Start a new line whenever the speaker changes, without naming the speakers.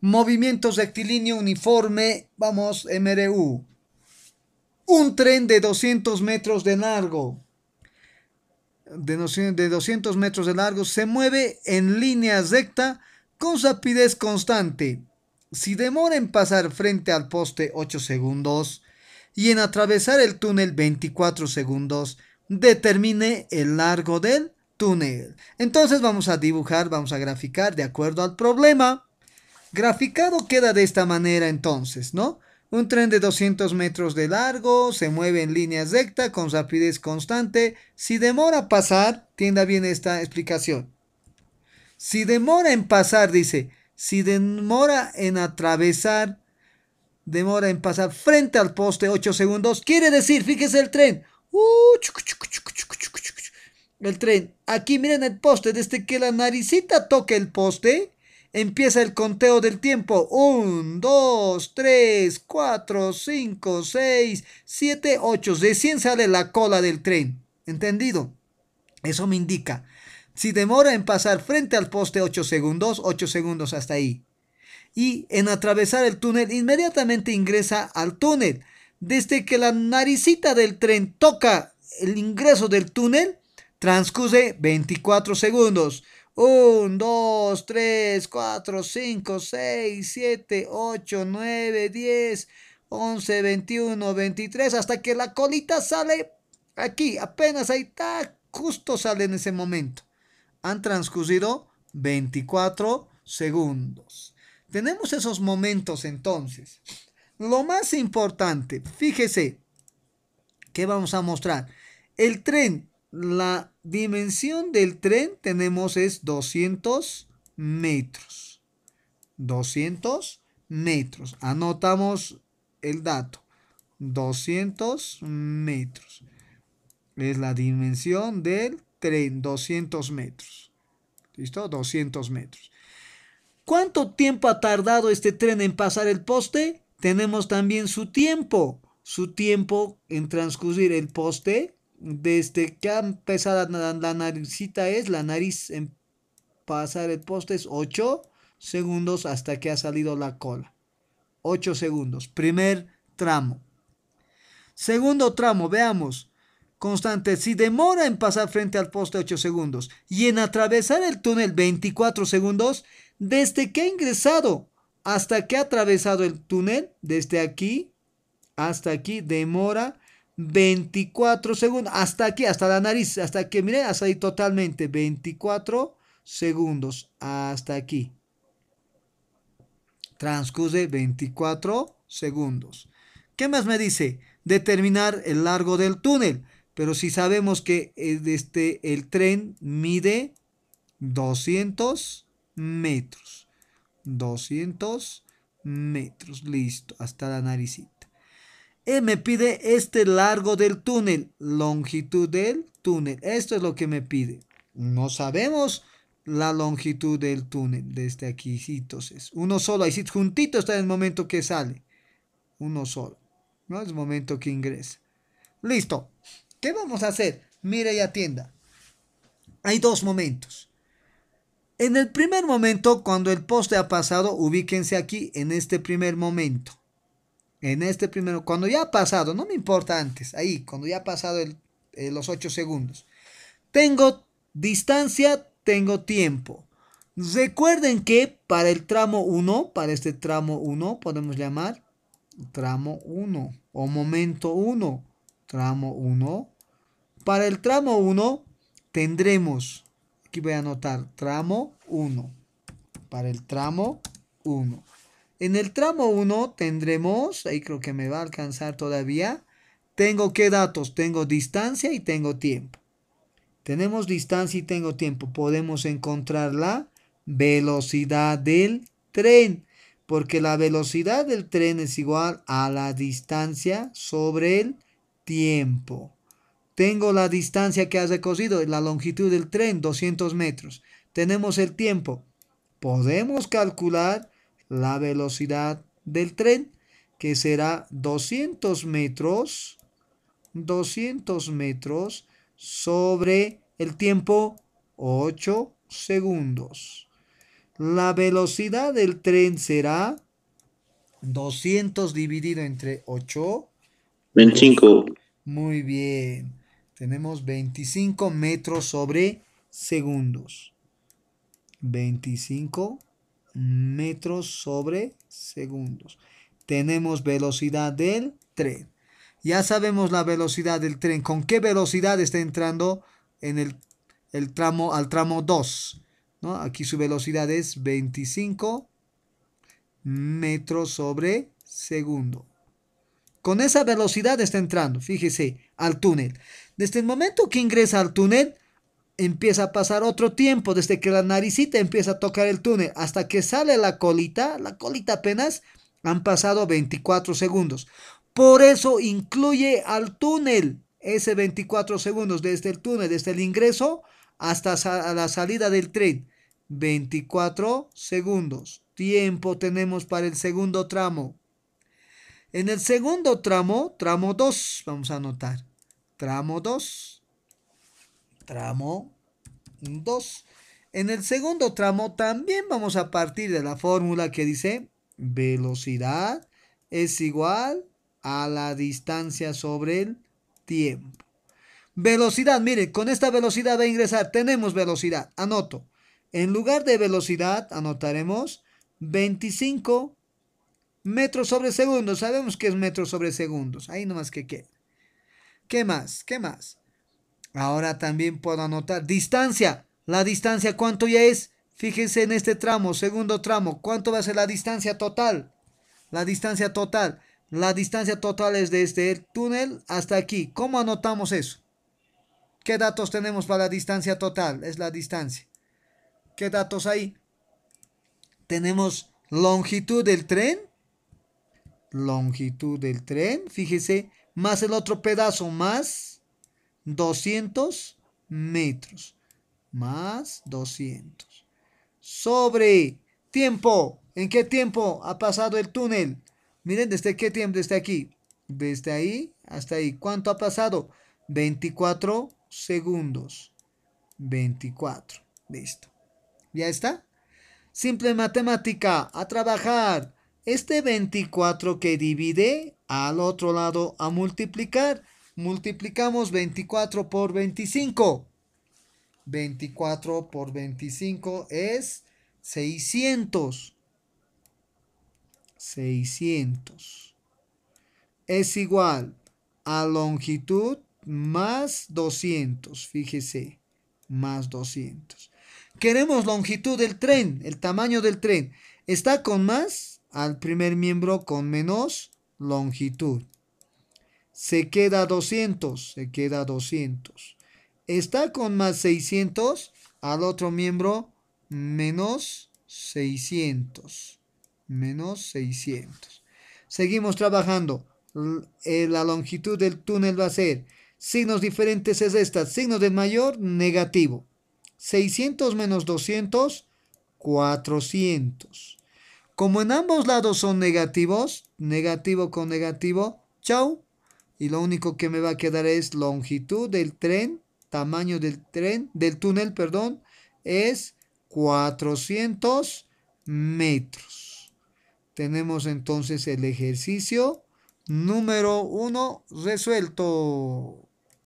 Movimientos rectilíneo uniforme, vamos, MRU. Un tren de 200 metros de largo, de, de 200 metros de largo, se mueve en línea recta con rapidez constante. Si demora en pasar frente al poste 8 segundos y en atravesar el túnel 24 segundos, determine el largo del túnel. Entonces vamos a dibujar, vamos a graficar de acuerdo al problema. Graficado queda de esta manera entonces, ¿no? Un tren de 200 metros de largo se mueve en línea recta con rapidez constante. Si demora pasar, tienda bien esta explicación. Si demora en pasar, dice, si demora en atravesar, demora en pasar frente al poste 8 segundos, quiere decir, fíjese el tren. Uh, el tren. Aquí miren el poste, desde que la naricita toque el poste, empieza el conteo del tiempo. 1, 2, 3, 4, 5, 6, 7, 8. De 100 sale la cola del tren. ¿Entendido? Eso me indica. Si demora en pasar frente al poste 8 segundos, 8 segundos hasta ahí. Y en atravesar el túnel, inmediatamente ingresa al túnel. Desde que la naricita del tren toca el ingreso del túnel, Transcurre 24 segundos. 1, 2, 3, 4, 5, 6, 7, 8, 9, 10, 11, 21, 23, hasta que la colita sale aquí, apenas ahí está, justo sale en ese momento. Han transcurrido 24 segundos. Tenemos esos momentos entonces. Lo más importante, fíjese, ¿Qué vamos a mostrar? El tren la dimensión del tren tenemos es 200 metros. 200 metros. Anotamos el dato. 200 metros. Es la dimensión del tren, 200 metros. ¿Listo? 200 metros. ¿Cuánto tiempo ha tardado este tren en pasar el poste? Tenemos también su tiempo. Su tiempo en transcurrir el poste desde que ha empezado la, naricita es la nariz en pasar el poste es 8 segundos hasta que ha salido la cola. 8 segundos. Primer tramo. Segundo tramo, veamos. Constante, si demora en pasar frente al poste 8 segundos y en atravesar el túnel 24 segundos, desde que ha ingresado hasta que ha atravesado el túnel, desde aquí hasta aquí, demora 24 segundos, hasta aquí, hasta la nariz, hasta aquí, miren, hasta ahí totalmente, 24 segundos, hasta aquí. Transcurre 24 segundos. ¿Qué más me dice? Determinar el largo del túnel. Pero si sabemos que eh, este, el tren mide 200 metros. 200 metros. Listo. Hasta la naricita. Eh, me pide este largo del túnel, longitud del túnel. Esto es lo que me pide. No sabemos la longitud del túnel desde este aquí. Entonces, uno solo, ahí juntito está en el momento que sale. Uno solo. No es el momento que ingresa. Listo. ¿Qué vamos a hacer? Mire y atienda. Hay dos momentos. En el primer momento, cuando el poste ha pasado, ubíquense aquí en este primer momento en este primero, cuando ya ha pasado, no me importa antes, ahí, cuando ya ha pasado eh, los 8 segundos. Tengo distancia, tengo tiempo. Recuerden que para el tramo 1, para este tramo 1, podemos llamar tramo 1 o momento 1, tramo 1. Para el tramo 1 tendremos, aquí voy a anotar, tramo 1. Para el tramo 1 en el tramo 1 tendremos, ahí creo que me va a alcanzar todavía, tengo qué datos, tengo distancia y tengo tiempo. Tenemos distancia y tengo tiempo. Podemos encontrar la velocidad del tren, porque la velocidad del tren es igual a la distancia sobre el tiempo. Tengo la distancia que ha recogido. la longitud del tren, 200 metros. Tenemos el tiempo. Podemos calcular la velocidad del tren, que será 200 metros, 200 metros sobre el tiempo 8 segundos. La velocidad del tren será 200 dividido entre 8. 25. Muy bien. Tenemos 25 metros sobre segundos. 25 metros sobre segundos. Tenemos velocidad del tren. Ya sabemos la velocidad del tren. ¿Con qué velocidad está entrando en el, tramo, al tramo 2? Aquí su velocidad es 25 metros sobre segundo. Con esa velocidad está entrando, fíjese, al túnel. Desde el momento que ingresa al túnel, empieza a pasar otro tiempo desde que la naricita empieza a tocar el túnel hasta que sale la colita, la colita apenas han pasado 24 segundos. Por eso incluye al túnel ese 24 segundos desde el túnel, desde el ingreso hasta la salida del tren. 24 segundos. Tiempo tenemos para el segundo tramo. En el segundo tramo, tramo 2, vamos a anotar. Tramo 2 tramo 2. En el segundo tramo también vamos a partir de la fórmula que dice velocidad es igual a la distancia sobre el tiempo. Velocidad, mire con esta velocidad va a ingresar. Tenemos velocidad, anoto. En lugar de velocidad, anotaremos 25 metros sobre segundos Sabemos que es metros sobre segundos. Ahí nomás que queda. ¿Qué más? ¿Qué más? Ahora también puedo anotar distancia. La distancia, ¿cuánto ya es? Fíjense en este tramo, segundo tramo. ¿Cuánto va a ser la distancia total? La distancia total. La distancia total es desde el este túnel hasta aquí. ¿Cómo anotamos eso? ¿Qué datos tenemos para la distancia total? Es la distancia. ¿Qué datos hay? Tenemos longitud del tren. Longitud del tren, fíjese. Más el otro pedazo, más 200 metros. Más 200. Sobre tiempo. ¿En qué tiempo ha pasado el túnel? Miren, ¿desde qué tiempo? Desde aquí. Desde ahí hasta ahí. ¿Cuánto ha pasado? 24 segundos. 24. Listo. ¿Ya está? Simple matemática. A trabajar. Este 24 que divide al otro lado a multiplicar multiplicamos 24 por 25. 24 por 25 es 600. 600. Es igual a longitud más 200. Fíjese, más 200. Queremos longitud del tren, el tamaño del tren. Está con más al primer miembro con menos longitud se queda 200, se queda 200. Está con más 600 al otro miembro menos 600. Menos 600. Seguimos trabajando. Eh, la longitud del túnel va a ser signos diferentes es esta. Signos del mayor, negativo. 600 menos 200, 400. Como en ambos lados son negativos, negativo con negativo, chau, y lo único que me va a quedar es longitud del tren, tamaño del tren, del túnel, perdón, es 400 metros. Tenemos entonces el ejercicio número 1 resuelto.